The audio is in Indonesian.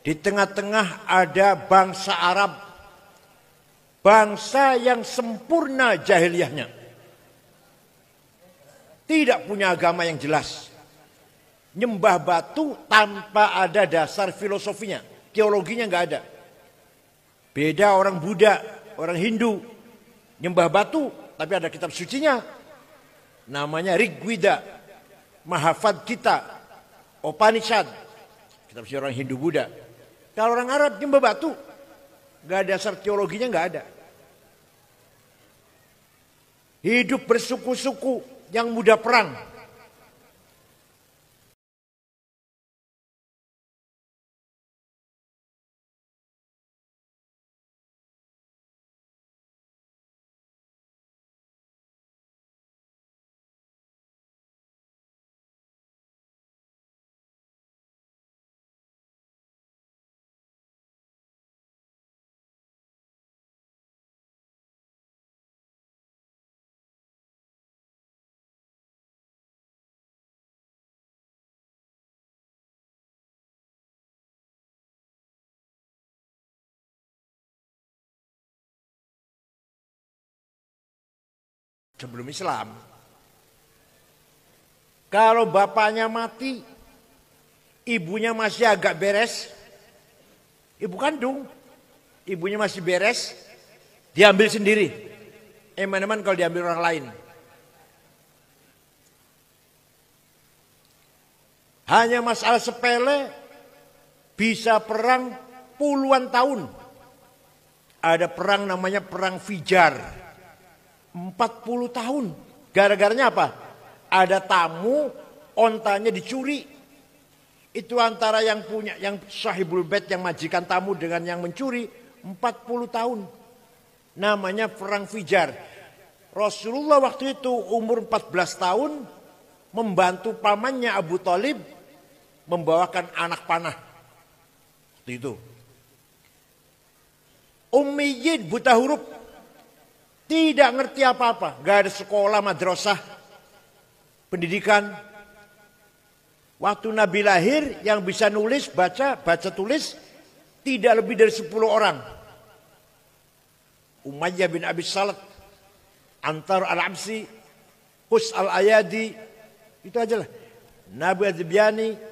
Di tengah-tengah ada bangsa Arab. Bangsa yang sempurna jahiliahnya, Tidak punya agama yang jelas. Nyembah batu tanpa ada dasar filosofinya. Teologinya nggak ada. Beda orang Buddha, orang Hindu. Nyembah batu, tapi ada kitab sucinya. Namanya Rigveda. Mahafad kita. Upanishad. Kitab suci orang Hindu Buddha. Kalau orang Arab nyembah batu, nggak ada dasar teologinya nggak ada. Hidup bersuku-suku yang mudah perang, sebelum Islam. Kalau bapaknya mati, ibunya masih agak beres, ibu kandung, ibunya masih beres, diambil sendiri. Eman-eman eh, kalau diambil orang lain. Hanya masalah sepele bisa perang puluhan tahun. Ada perang namanya perang Fijar. 40 tahun. Gara-garanya apa? Ada tamu, ontanya dicuri. Itu antara yang punya, yang sahibul bed, yang majikan tamu dengan yang mencuri. 40 tahun. Namanya perang fijar. Rasulullah waktu itu umur 14 tahun. Membantu pamannya Abu Talib. Membawakan anak panah. Waktu itu. Umijid buta huruf tidak ngerti apa-apa. Gak ada sekolah, madrasah, pendidikan. Waktu Nabi lahir yang bisa nulis, baca, baca tulis tidak lebih dari 10 orang. Umayyah bin Abi Salat, Antar al-Absi, Qus al-Ayadi, itu aja lah. Nabi Adzibyani,